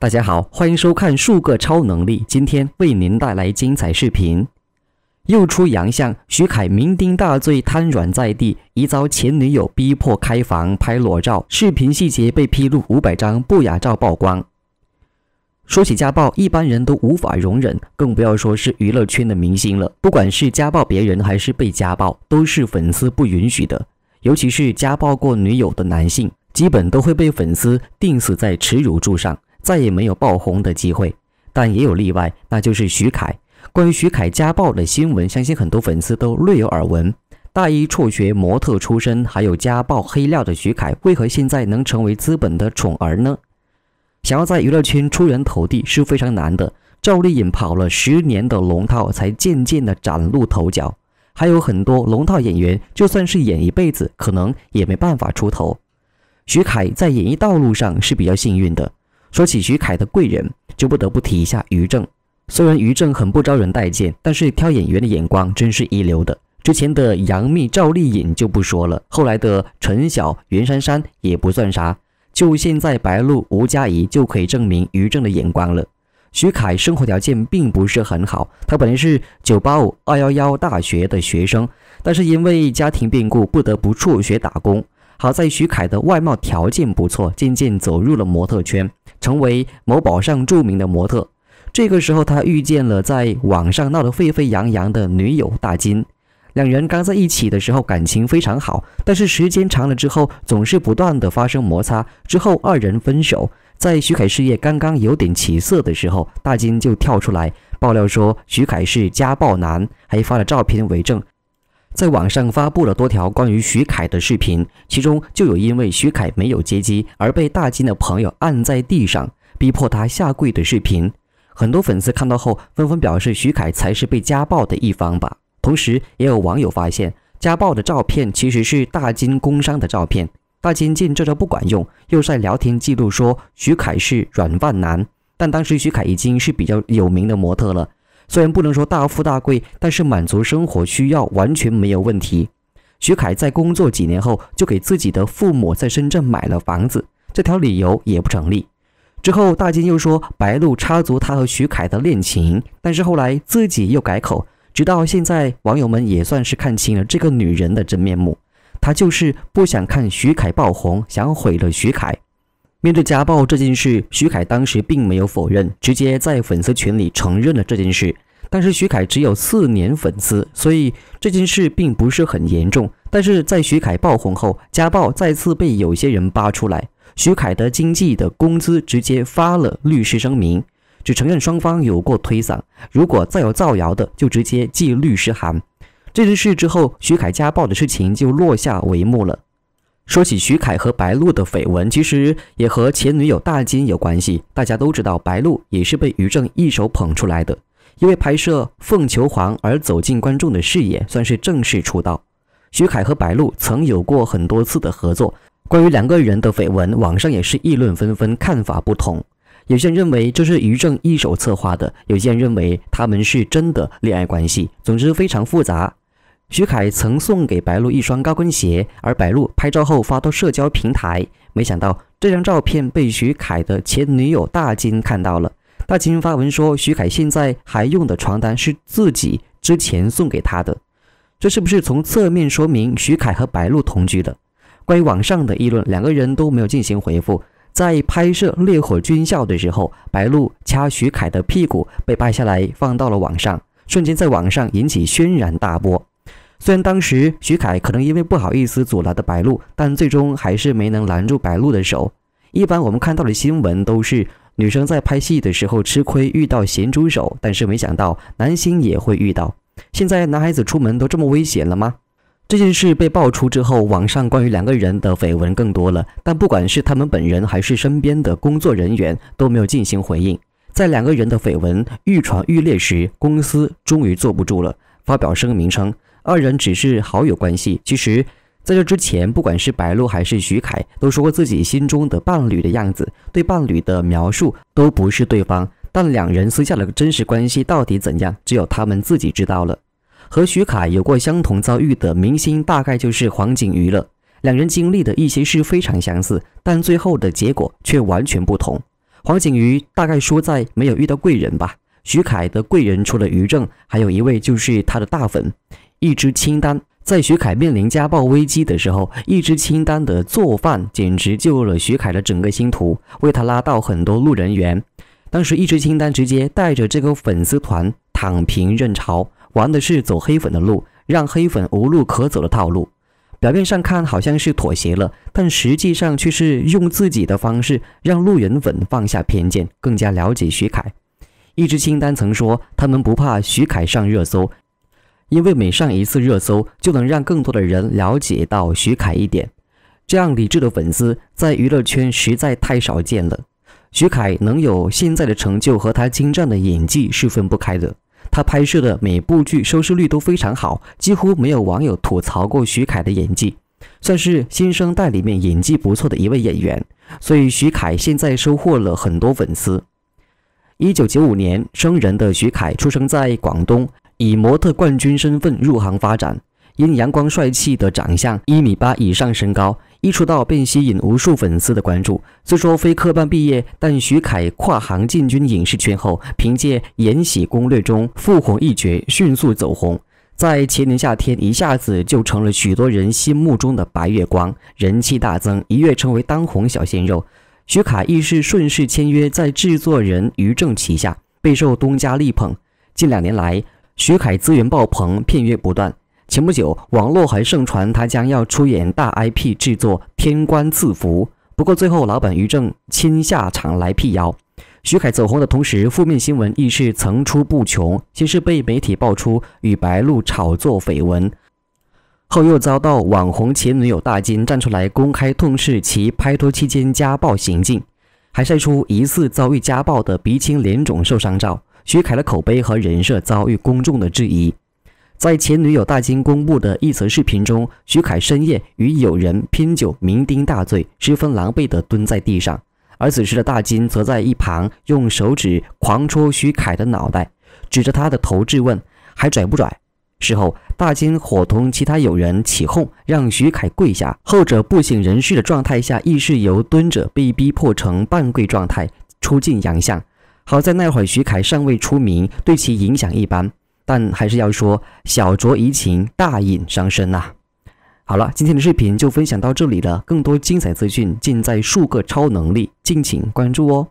大家好，欢迎收看《数个超能力》，今天为您带来精彩视频。又出洋相，徐凯酩酊大醉瘫软在地，一遭前女友逼迫开房拍裸照，视频细节被披露，五百张不雅照曝光。说起家暴，一般人都无法容忍，更不要说是娱乐圈的明星了。不管是家暴别人，还是被家暴，都是粉丝不允许的。尤其是家暴过女友的男性，基本都会被粉丝钉死在耻辱柱上。再也没有爆红的机会，但也有例外，那就是徐凯。关于徐凯家暴的新闻，相信很多粉丝都略有耳闻。大一辍学、模特出身，还有家暴黑料的徐凯，为何现在能成为资本的宠儿呢？想要在娱乐圈出人头地是非常难的。赵丽颖跑了十年的龙套，才渐渐的崭露头角。还有很多龙套演员，就算是演一辈子，可能也没办法出头。徐凯在演艺道路上是比较幸运的。说起徐凯的贵人，就不得不提一下于正。虽然于正很不招人待见，但是挑演员的眼光真是一流的。之前的杨幂、赵丽颖就不说了，后来的陈晓、袁姗姗也不算啥，就现在白鹿、吴佳怡就可以证明于正的眼光了。徐凯生活条件并不是很好，他本来是985、211大学的学生，但是因为家庭变故，不得不辍学打工。好在徐凯的外貌条件不错，渐渐走入了模特圈，成为某宝上著名的模特。这个时候，他遇见了在网上闹得沸沸扬扬的女友大金。两人刚在一起的时候感情非常好，但是时间长了之后，总是不断的发生摩擦。之后二人分手。在徐凯事业刚刚有点起色的时候，大金就跳出来爆料说徐凯是家暴男，还发了照片为证。在网上发布了多条关于徐凯的视频，其中就有因为徐凯没有接机而被大金的朋友按在地上逼迫他下跪的视频。很多粉丝看到后纷纷表示：“徐凯才是被家暴的一方吧？”同时，也有网友发现，家暴的照片其实是大金工伤的照片。大金见这招不管用，又晒聊天记录说徐凯是软饭男，但当时徐凯已经是比较有名的模特了。虽然不能说大富大贵，但是满足生活需要完全没有问题。徐凯在工作几年后，就给自己的父母在深圳买了房子，这条理由也不成立。之后，大金又说白露插足他和徐凯的恋情，但是后来自己又改口，直到现在，网友们也算是看清了这个女人的真面目，她就是不想看徐凯爆红，想毁了徐凯。面对家暴这件事，徐凯当时并没有否认，直接在粉丝群里承认了这件事。但是徐凯只有四年粉丝，所以这件事并不是很严重。但是在徐凯爆红后，家暴再次被有些人扒出来，徐凯的经纪的工资直接发了律师声明，只承认双方有过推搡，如果再有造谣的，就直接寄律师函。这件事之后，徐凯家暴的事情就落下帷幕了。说起徐凯和白鹿的绯闻，其实也和前女友大金有关系。大家都知道，白鹿也是被于正一手捧出来的，因为拍摄《凤求凰》而走进观众的视野，算是正式出道。徐凯和白鹿曾有过很多次的合作，关于两个人的绯闻，网上也是议论纷纷，看法不同。有些人认为这是于正一手策划的，有些人认为他们是真的恋爱关系。总之，非常复杂。徐凯曾送给白鹿一双高跟鞋，而白鹿拍照后发到社交平台，没想到这张照片被徐凯的前女友大金看到了。大金发文说：“徐凯现在还用的床单是自己之前送给他的。”这是不是从侧面说明徐凯和白鹿同居了？关于网上的议论，两个人都没有进行回复。在拍摄《烈火军校》的时候，白鹿掐徐凯的屁股被拍下来放到了网上，瞬间在网上引起轩然大波。虽然当时许凯可能因为不好意思阻拦的白露，但最终还是没能拦住白露的手。一般我们看到的新闻都是女生在拍戏的时候吃亏，遇到咸猪手，但是没想到男星也会遇到。现在男孩子出门都这么危险了吗？这件事被爆出之后，网上关于两个人的绯闻更多了，但不管是他们本人还是身边的工作人员都没有进行回应。在两个人的绯闻愈传愈烈时，公司终于坐不住了，发表声明称。二人只是好友关系，其实在这之前，不管是白鹿还是徐凯，都说过自己心中的伴侣的样子，对伴侣的描述都不是对方。但两人私下的真实关系到底怎样，只有他们自己知道了。和徐凯有过相同遭遇的明星，大概就是黄景瑜了。两人经历的一些事非常相似，但最后的结果却完全不同。黄景瑜大概说在没有遇到贵人吧，徐凯的贵人除了于正，还有一位就是他的大粉。一支清单在徐凯面临家暴危机的时候，一支清单的做饭简直救了徐凯的整个星途，为他拉到很多路人缘。当时，一支清单直接带着这个粉丝团躺平认潮，玩的是走黑粉的路，让黑粉无路可走的套路。表面上看好像是妥协了，但实际上却是用自己的方式让路人粉放下偏见，更加了解徐凯。一支清单曾说：“他们不怕徐凯上热搜。”因为每上一次热搜，就能让更多的人了解到徐凯一点。这样理智的粉丝在娱乐圈实在太少见了。徐凯能有现在的成就，和他精湛的演技是分不开的。他拍摄的每部剧收视率都非常好，几乎没有网友吐槽过徐凯的演技，算是新生代里面演技不错的一位演员。所以徐凯现在收获了很多粉丝。一九九五年生人的徐凯出生在广东。以模特冠军身份入行发展，因阳光帅气的长相、一米八以上身高，一出道便吸引无数粉丝的关注。虽说非科班毕业，但徐凯跨行进军影视圈后，凭借《延禧攻略》中傅红一角迅速走红，在前年夏天一下子就成了许多人心目中的白月光，人气大增，一跃成为当红小鲜肉。徐凯亦是顺势签约在制作人于正旗下，备受东家力捧。近两年来，徐凯资源爆棚，片约不断。前不久，网络还盛传他将要出演大 IP 制作《天官赐福》，不过最后老板于正亲下场来辟谣。徐凯走红的同时，负面新闻亦是层出不穷。先是被媒体爆出与白鹿炒作绯闻，后又遭到网红前女友大金站出来公开痛斥其拍拖期间家暴行径，还晒出疑似遭遇家暴的鼻青脸肿受伤照。徐凯的口碑和人设遭遇公众的质疑，在前女友大金公布的一则视频中，徐凯深夜与友人拼酒，酩酊大醉，十分狼狈地蹲在地上，而此时的大金则在一旁用手指狂戳徐凯的脑袋，指着他的头质问：“还拽不拽？”事后，大金伙同其他友人起哄，让徐凯跪下，后者不省人事的状态下，亦是由蹲着被逼迫成半跪状态，出尽洋相。好在那会徐凯尚未出名，对其影响一般。但还是要说，小酌怡情，大饮伤身呐。好了，今天的视频就分享到这里了，更多精彩资讯尽在数个超能力，敬请关注哦。